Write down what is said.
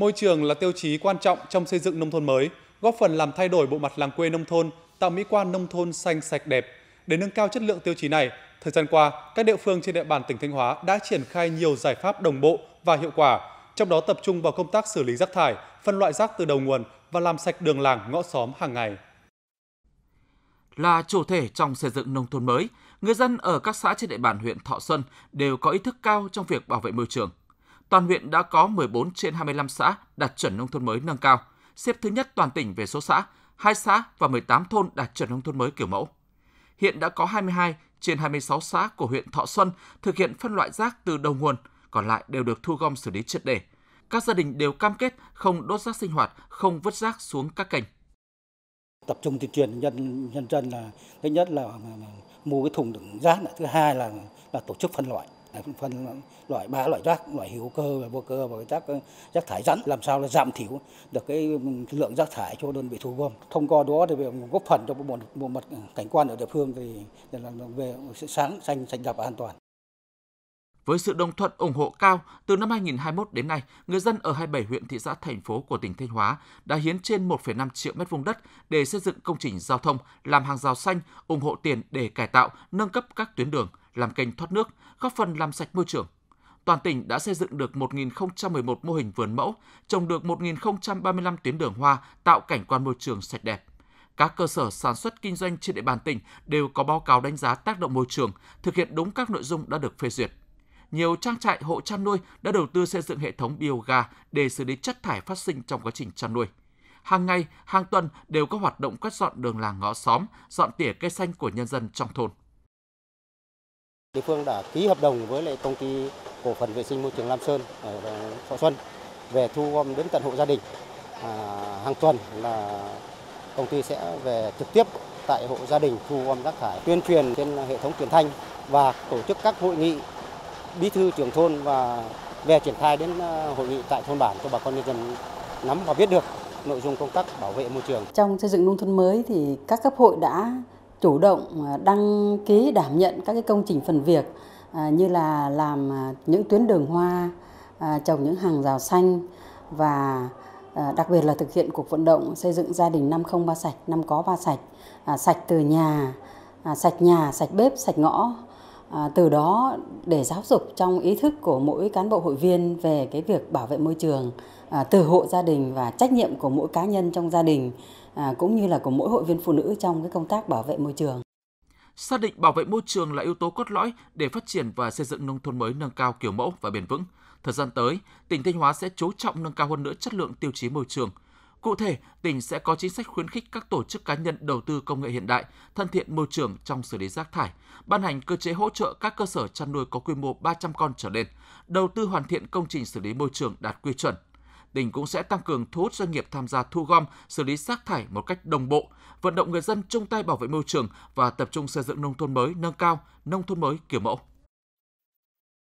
Môi trường là tiêu chí quan trọng trong xây dựng nông thôn mới, góp phần làm thay đổi bộ mặt làng quê nông thôn, tạo mỹ quan nông thôn xanh sạch đẹp. Để nâng cao chất lượng tiêu chí này, thời gian qua, các địa phương trên địa bàn tỉnh Thanh Hóa đã triển khai nhiều giải pháp đồng bộ và hiệu quả, trong đó tập trung vào công tác xử lý rác thải, phân loại rác từ đầu nguồn và làm sạch đường làng ngõ xóm hàng ngày. Là chủ thể trong xây dựng nông thôn mới, người dân ở các xã trên địa bàn huyện Thọ Xuân đều có ý thức cao trong việc bảo vệ môi trường toàn huyện đã có 14 trên 25 xã đạt chuẩn nông thôn mới nâng cao, xếp thứ nhất toàn tỉnh về số xã, 2 xã và 18 thôn đạt chuẩn nông thôn mới kiểu mẫu. Hiện đã có 22 trên 26 xã của huyện Thọ Xuân thực hiện phân loại rác từ đầu nguồn, còn lại đều được thu gom xử lý triệt để. Các gia đình đều cam kết không đốt rác sinh hoạt, không vứt rác xuống các kênh. Tập trung tuyên truyền nhân nhân dân là thứ nhất là mua cái thùng đựng rác, thứ hai là là tổ chức phân loại phân loại ba loại rác loại hữu cơ và vô cơ và rác rác thải rắn làm sao là giảm thiểu được cái lượng rác thải cho đơn vị thu gom thông qua đó thì góp phần cho một một mặt cảnh quan ở địa phương thì là về sáng xanh sạch đẹp và an toàn với sự đồng thuận ủng hộ cao, từ năm 2021 đến nay, người dân ở 27 huyện thị xã thành phố của tỉnh Thanh Hóa đã hiến trên 1,5 triệu mét vuông đất để xây dựng công trình giao thông, làm hàng rào xanh, ủng hộ tiền để cải tạo, nâng cấp các tuyến đường, làm kênh thoát nước, góp phần làm sạch môi trường. Toàn tỉnh đã xây dựng được 1.011 mô hình vườn mẫu, trồng được 1.035 tuyến đường hoa, tạo cảnh quan môi trường sạch đẹp. Các cơ sở sản xuất kinh doanh trên địa bàn tỉnh đều có báo cáo đánh giá tác động môi trường, thực hiện đúng các nội dung đã được phê duyệt nhiều trang trại hộ chăn nuôi đã đầu tư xây dựng hệ thống bioga để xử lý chất thải phát sinh trong quá trình chăn nuôi. Hàng ngày, hàng tuần đều có hoạt động quét dọn đường làng ngõ xóm, dọn tỉa cây xanh của nhân dân trong thôn. Địa phương đã ký hợp đồng với lại công ty cổ phần vệ sinh môi trường Lam Sơn ở ờ, Thọ Xuân về thu gom đến tận hộ gia đình. À, hàng tuần là công ty sẽ về trực tiếp tại hộ gia đình thu gom rác thải, tuyên truyền trên hệ thống truyền thanh và tổ chức các hội nghị bí thư trưởng thôn và về triển khai đến ờ, hội nghị tại thôn bản cho bà con nhân dân nắm và biết được nội dung công tác bảo vệ môi trường. Trong xây dựng nông thôn mới thì các cấp hội đã chủ động à, đăng ký đảm nhận các cái công trình phần việc à, như là làm à, những tuyến đường hoa, trồng những hàng rào xanh và đặc biệt là thực hiện cuộc vận động xây dựng gia đình năm không ba sạch, năm có ba sạch, sạch từ nhà, sạch nhà, sạch bếp, sạch ngõ À, từ đó để giáo dục trong ý thức của mỗi cán bộ hội viên về cái việc bảo vệ môi trường à, từ hộ gia đình và trách nhiệm của mỗi cá nhân trong gia đình à, cũng như là của mỗi hội viên phụ nữ trong cái công tác bảo vệ môi trường xác định bảo vệ môi trường là yếu tố cốt lõi để phát triển và xây dựng nông thôn mới nâng cao kiểu mẫu và bền vững. Thời gian tới, tỉnh Thanh Hóa sẽ chú trọng nâng cao hơn nữa chất lượng tiêu chí môi trường, Cụ thể, tỉnh sẽ có chính sách khuyến khích các tổ chức cá nhân đầu tư công nghệ hiện đại, thân thiện môi trường trong xử lý rác thải, ban hành cơ chế hỗ trợ các cơ sở chăn nuôi có quy mô 300 con trở lên, đầu tư hoàn thiện công trình xử lý môi trường đạt quy chuẩn. Tỉnh cũng sẽ tăng cường thu hút doanh nghiệp tham gia thu gom, xử lý rác thải một cách đồng bộ, vận động người dân chung tay bảo vệ môi trường và tập trung xây dựng nông thôn mới nâng cao, nông thôn mới kiểu mẫu.